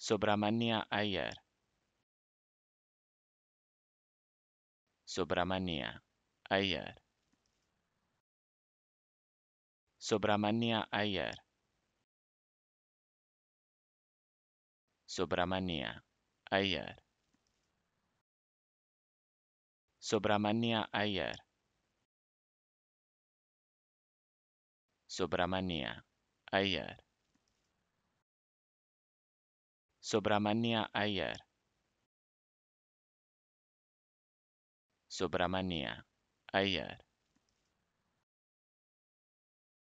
Sobramania ayer. Sobramania ayer. Sobramania ayer. Sobramania ayer. Sobramania ayer. Sobramania ayer. SOBRAMANIA ayer. SOBRAMANIA ayer.